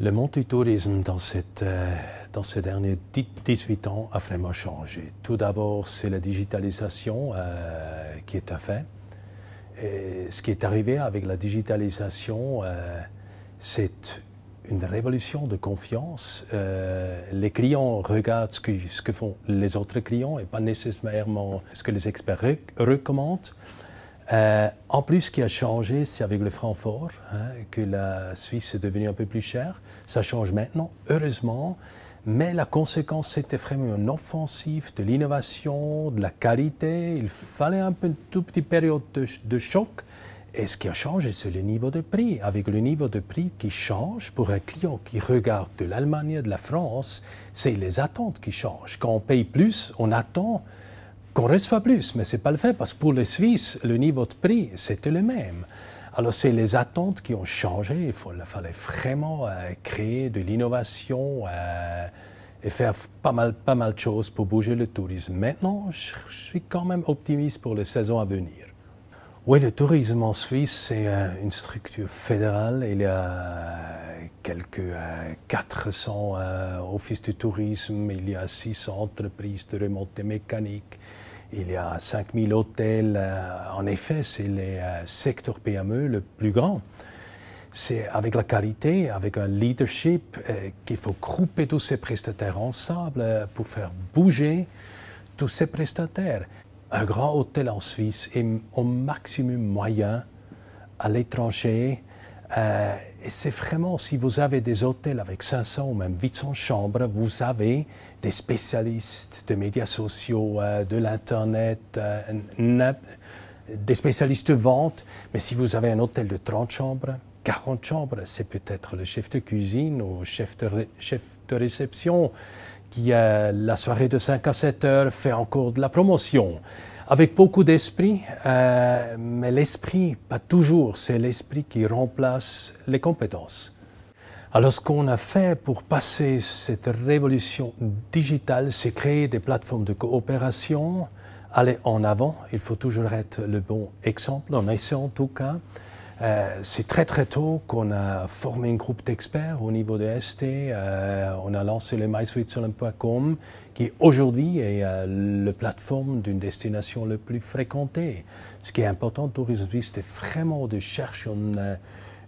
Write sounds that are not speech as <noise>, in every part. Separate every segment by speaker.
Speaker 1: Le monde du tourisme dans, cette, euh, ces derniers 18 ans a vraiment changé. Tout d'abord, c'est la digitalisation euh, qui est à fait. ce qui est arrivé avec la digitalisation, euh, c'est une révolution de confiance. les clients regardent ce que, ce font les autres clients et pas nécessairement ce que les experts recommandent. Euh, en plus, ce qui a changé, c'est avec le Francfort hein, que la Suisse est devenue un peu plus chère. Ça change maintenant, heureusement. Mais la conséquence, c'était vraiment une offensive de l'innovation, de la qualité. Il fallait un peu, une toute petite période de, de choc. Et ce qui a changé, c'est le niveau de prix. Avec le niveau de prix qui change, pour un client qui regarde de l'Allemagne, de la France, c'est les attentes qui changent. Quand on paye plus, on attend qu'on pas plus, mais ce n'est pas le fait, parce que pour les Suisses, le niveau de prix, c'était le même. Alors, c'est les attentes qui ont changé. Il, fallait vraiment euh, créer de l'innovation euh, et faire pas mal, pas mal de choses pour bouger le tourisme. Maintenant, je, suis quand même optimiste pour les saisons à venir. Oui, le tourisme en Suisse, c'est euh, une structure fédérale. Il y a quelques 400 euh, euh, offices de tourisme, il y a 600 entreprises de remontée mécanique, il y a 5000 hôtels. Euh, en effet, c'est le secteur PME le plus grand. C'est avec la qualité, avec un leadership, qu'il faut grouper tous ces prestataires ensemble pour faire bouger tous ces prestataires. Un grand hôtel en Suisse est au maximum moyen à l'étranger. Et c'est vraiment, si vous avez des hôtels avec 500 ou même 800 chambres, vous avez des spécialistes de médias sociaux, euh, de l'Internet, euh, des spécialistes de vente. Mais si vous avez un hôtel de 30 chambres, 40 chambres, c'est peut-être le chef de cuisine ou chef de, chef de réception qui, euh, la soirée de 5 à 7 heures, fait encore de la promotion avec beaucoup d'esprit, euh, mais l'esprit, pas toujours, c'est l'esprit qui remplace les compétences. Alors ce qu'on a fait pour passer cette révolution digitale, c'est créer des plateformes de coopération, aller en avant, il faut toujours être le bon exemple, On essaie en tout cas, euh, c'est très très tôt qu'on a formé un groupe d'experts au niveau de ST. Euh, on a lancé le myswitzerland.com qui aujourd'hui est euh, la plateforme d'une destination le plus fréquentée. Ce qui est important Suisse c'est vraiment de chercher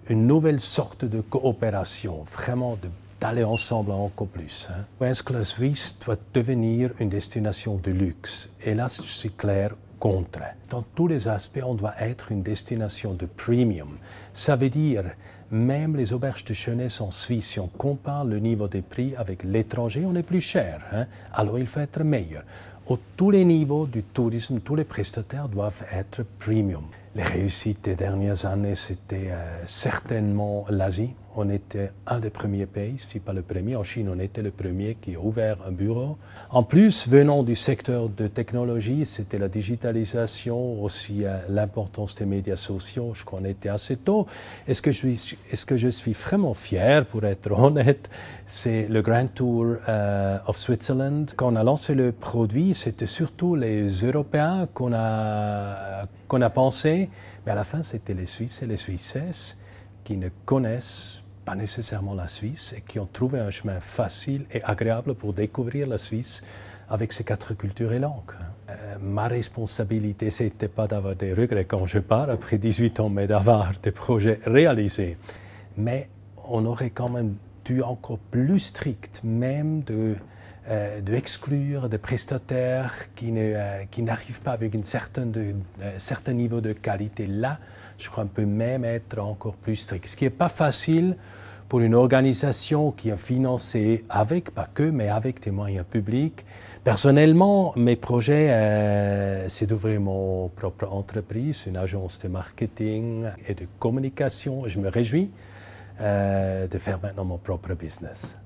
Speaker 1: une, nouvelle sorte de coopération, vraiment d'aller ensemble encore plus. Hein. Est-ce que la Suisse doit devenir une destination de luxe Et là, je suis clair, contre. Dans tous les aspects, on doit être une destination de premium. Ça veut dire, même les auberges de jeunesse en Suisse, si on compare le niveau des prix avec l'étranger, on est plus cher. Hein. Alors il faut être meilleur. Au tous les niveaux du tourisme, tous les prestataires doivent être premium. Les réussites des dernières années, c'était euh, certainement l'Asie. On était un des premiers pays, si pas le premier. En Chine, on était le premier qui a ouvert un bureau. En plus, venant du secteur de technologie, c'était la digitalisation, aussi euh, l'importance des médias sociaux. Je crois qu'on était assez tôt. Est-ce que, je suis, est-ce que je suis vraiment fier, pour être <laughs> honnête C'est le Grand Tour euh, of Switzerland. Quand on a lancé le produit, c'était surtout les Européens qu'on a qu'on a pensé, mais à la fin, c'était les Suisses et les Suissesses qui ne connaissent pas nécessairement la Suisse et qui ont trouvé un chemin facile et agréable pour découvrir la Suisse avec ses quatre cultures et langues. Euh, ma responsabilité, ce n'était pas d'avoir des regrets quand je pars après 18 ans, mais d'avoir des projets réalisés. Mais on aurait quand même dû encore plus strict, même de euh, d'exclure des prestataires euh, qui, n'arrivent pas avec un euh, certain, niveau de qualité. Là, je crois qu'on peut même être encore plus strict, ce qui n'est pas facile pour une organisation qui est financée avec, pas que, mais avec des moyens publics. Personnellement, mes projets, c'est d'ouvrir mon propre entreprise, une agence de marketing et de communication. Je me réjouis de faire maintenant mon propre business.